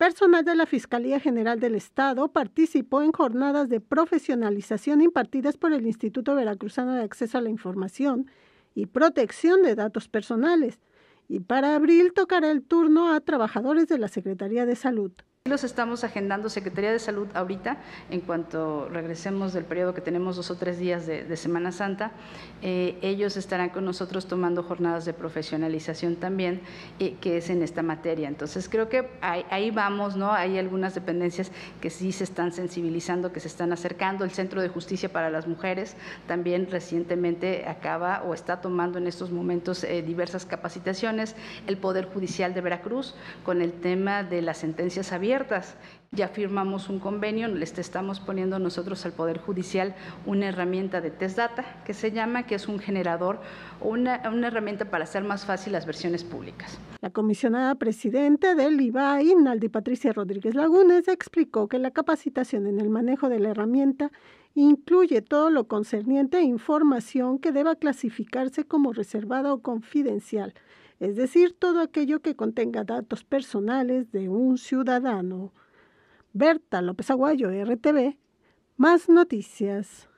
Personal de la Fiscalía General del Estado participó en jornadas de profesionalización impartidas por el Instituto Veracruzano de Acceso a la Información y Protección de Datos Personales, y para abril tocará el turno a trabajadores de la Secretaría de Salud. Los estamos agendando Secretaría de Salud ahorita, en cuanto regresemos del periodo que tenemos dos o tres días de, Semana Santa, eh, ellos estarán con nosotros tomando jornadas de profesionalización también, eh, que es en esta materia. Entonces creo que ahí, vamos, ¿no? Hay algunas dependencias que sí se están sensibilizando, que se están acercando. El Centro de Justicia para las Mujeres también recientemente acaba o está tomando en estos momentos eh, diversas capacitaciones. El Poder Judicial de Veracruz con el tema de las sentencias abiertas abiertas. Ya firmamos un convenio, les estamos poniendo nosotros al Poder Judicial una herramienta de test data que se llama, que es un generador, una, una herramienta para hacer más fácil las versiones públicas. La comisionada presidente del iba Naldi Patricia Rodríguez Lagunes, explicó que la capacitación en el manejo de la herramienta incluye todo lo concerniente a información que deba clasificarse como reservada o confidencial es decir, todo aquello que contenga datos personales de un ciudadano. Berta López Aguayo, RTV, más noticias.